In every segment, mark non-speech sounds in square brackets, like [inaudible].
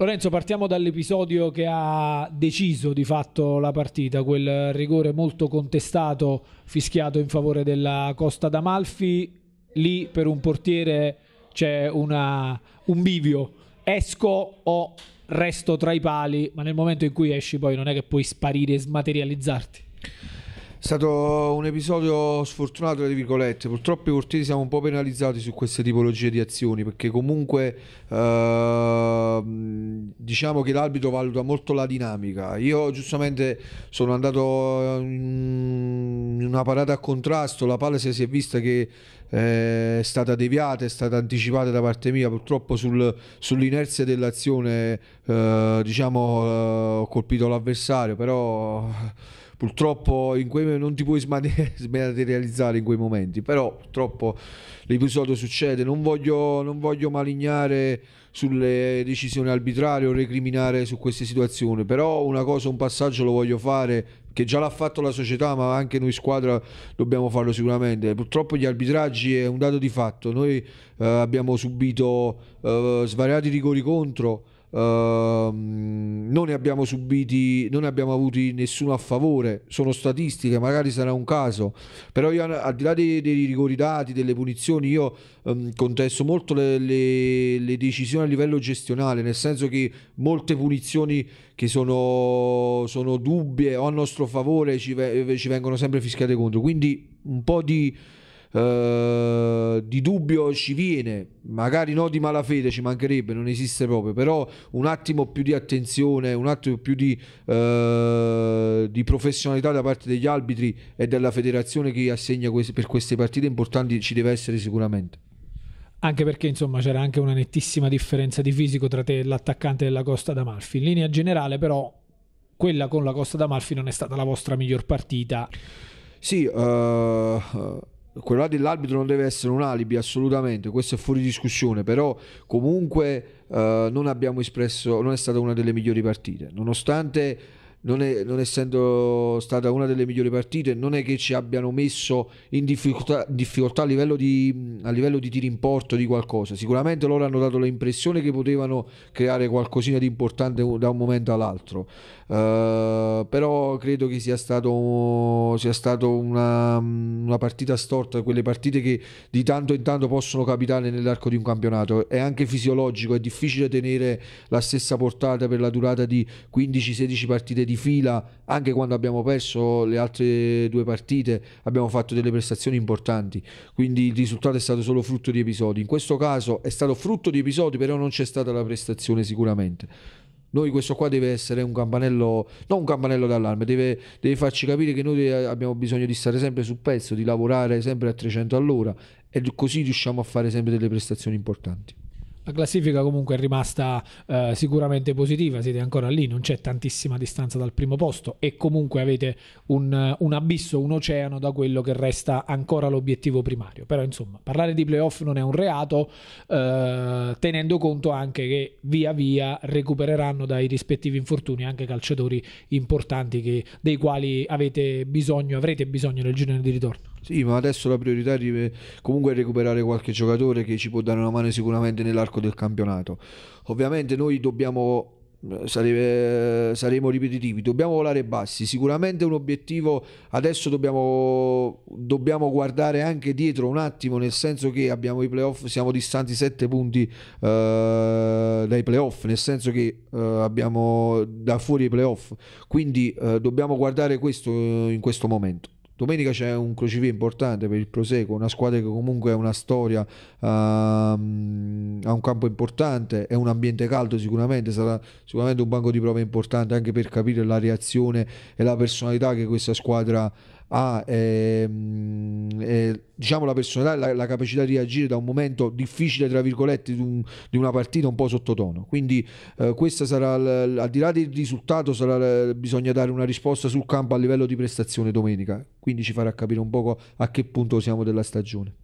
Lorenzo, partiamo dall'episodio che ha deciso di fatto la partita, quel rigore molto contestato fischiato in favore della Costa d'Amalfi. Lì per un portiere c'è una, un bivio, esco o resto tra i pali, ma nel momento in cui esci poi non è che puoi sparire e smaterializzarti. È stato un episodio sfortunato, tra virgolette. Purtroppo i portieri siamo un po' penalizzati su queste tipologie di azioni perché comunque eh, diciamo che l'arbitro valuta molto la dinamica. Io giustamente sono andato in una parata a contrasto, la palla si è vista che eh, è stata deviata, è stata anticipata da parte mia, purtroppo sul, sull'inerzia dell'azione eh, diciamo eh, ho colpito l'avversario, però purtroppo quei, non ti puoi smaterializzare [laughs] in quei momenti, però purtroppo l'episodio succede, non voglio, non voglio malignare sulle decisioni arbitrarie o recriminare su queste situazioni, però una cosa, un passaggio lo voglio fare che già l'ha fatto la società, ma anche noi squadra dobbiamo farlo sicuramente. Purtroppo gli arbitraggi è un dato di fatto, noi eh, abbiamo subito eh, svariati rigori contro. Uh, non ne abbiamo subiti, non ne abbiamo avuti nessuno a favore. Sono statistiche, magari sarà un caso. Però io, al di là dei, dei rigori dati, delle punizioni, io um, contesto molto le, le, le, decisioni a livello gestionale, nel senso che molte punizioni che sono, sono dubbie o a nostro favore ci, ci vengono sempre fischiate contro. Quindi un po' di eh, di dubbio ci viene, magari no di malafede, ci mancherebbe, non esiste proprio, però un attimo più di attenzione, un attimo più di, eh, di professionalità da parte degli arbitri e della federazione che assegna queste, per queste partite importanti ci deve essere sicuramente. Anche perché insomma c'era anche una nettissima differenza di fisico tra te e l'attaccante della Costa d'Amalfi. In linea generale però quella con la Costa d'Amalfi non è stata la vostra miglior partita. Sì, uh, quello là dell'arbitro non deve essere un alibi assolutamente, questo è fuori discussione, però comunque eh, non abbiamo espresso, non è stata una delle migliori partite, nonostante non, è, non, essendo stata una delle migliori partite, non è che ci abbiano messo in difficoltà, difficoltà a, livello di, a, livello di, tiri in porto di qualcosa. Sicuramente loro hanno dato l'impressione che potevano creare qualcosina di importante da un momento all'altro. Uh, però credo che sia stata una, una, partita storta, quelle partite che di tanto in tanto possono capitare nell'arco di un campionato. È anche fisiologico, è difficile tenere la stessa portata per la durata di 15-16 partite di fila, anche quando abbiamo perso le altre due partite, abbiamo fatto delle prestazioni importanti, quindi il risultato è stato solo frutto di episodi. In questo caso è stato frutto di episodi, però non c'è stata la prestazione sicuramente. Noi questo qua deve essere un campanello, non un campanello d'allarme, deve, deve, farci capire che noi eh, abbiamo bisogno di stare sempre sul pezzo, di lavorare sempre a 300 all'ora e così riusciamo a fare sempre delle prestazioni importanti la classifica comunque è rimasta eh, sicuramente positiva, siete ancora lì, non c'è tantissima distanza dal primo posto e comunque avete un, un abisso, un oceano da quello che resta ancora l'obiettivo primario. Però insomma, parlare di playoff non è un reato, eh, tenendo conto anche che via via recupereranno dai rispettivi infortuni anche calciatori importanti che, dei quali avete bisogno, avrete bisogno nel girone di ritorno. Sì, ma adesso la priorità è comunque recuperare qualche giocatore che ci può dare una mano sicuramente nell'arco del campionato. Ovviamente noi dobbiamo Sare, saremo ripetitivi dobbiamo volare bassi sicuramente un obiettivo adesso dobbiamo, dobbiamo, guardare anche dietro un attimo nel senso che abbiamo i playoff siamo distanti 7 punti eh, dai playoff nel senso che eh, abbiamo da fuori i playoff quindi eh, dobbiamo guardare questo in questo momento Domenica c'è un crocevia importante per il Proseco, una squadra che comunque ha una storia, ehm, ha un campo importante, è un ambiente caldo sicuramente, sarà sicuramente un banco di prova importante anche per capire la reazione e la personalità che questa squadra ha ha ehm, eh, diciamo la personalità e la, la, capacità di reagire da un momento difficile, tra virgolette, di, un, di una partita un po' sottotono. Quindi eh, questa sarà, l, al di là del risultato, sarà, bisogna dare una risposta sul campo a livello di prestazione domenica, quindi ci farà capire un poco a che punto siamo della stagione.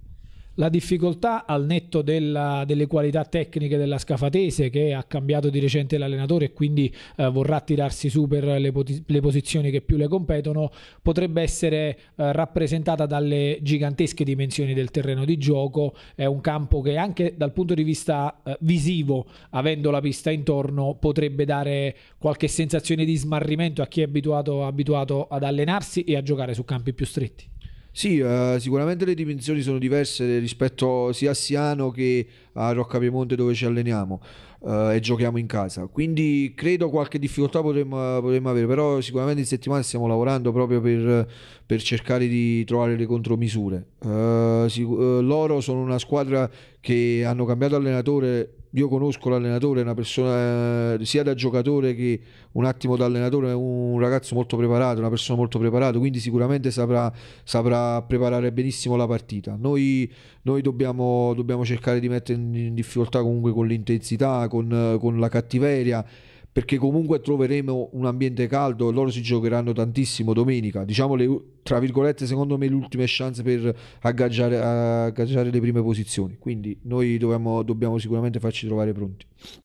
La difficoltà al netto della, delle qualità tecniche della Scafatese che ha cambiato di recente l'allenatore e quindi eh, vorrà tirarsi su per le, le, posizioni che più le competono potrebbe essere eh, rappresentata dalle gigantesche dimensioni del terreno di gioco. È un campo che anche dal punto di vista eh, visivo, avendo la pista intorno, potrebbe dare qualche sensazione di smarrimento a chi è abituato, abituato ad allenarsi e a giocare su campi più stretti. Sì, eh, sicuramente le dimensioni sono diverse rispetto sia a Siano che a Rocca Piemonte dove ci alleniamo eh, e giochiamo in casa. Quindi credo qualche difficoltà potremmo, potremmo, avere, però sicuramente in settimana stiamo lavorando proprio per, per cercare di trovare le contromisure. Eh, sic- eh, loro sono una squadra che hanno cambiato allenatore io conosco l'allenatore, una persona eh, sia da giocatore che un attimo da allenatore, è un ragazzo molto preparato, una persona molto preparata, quindi sicuramente saprà, saprà preparare benissimo la partita. Noi, noi dobbiamo, dobbiamo, cercare di mettere in difficoltà comunque con l'intensità, con, con la cattiveria perché comunque troveremo un ambiente caldo e loro si giocheranno tantissimo domenica. Diciamo le, tra virgolette, secondo me, le ultime chance per aggaggiare, aggaggiare le prime posizioni. Quindi noi dobbiamo, dobbiamo sicuramente farci trovare pronti.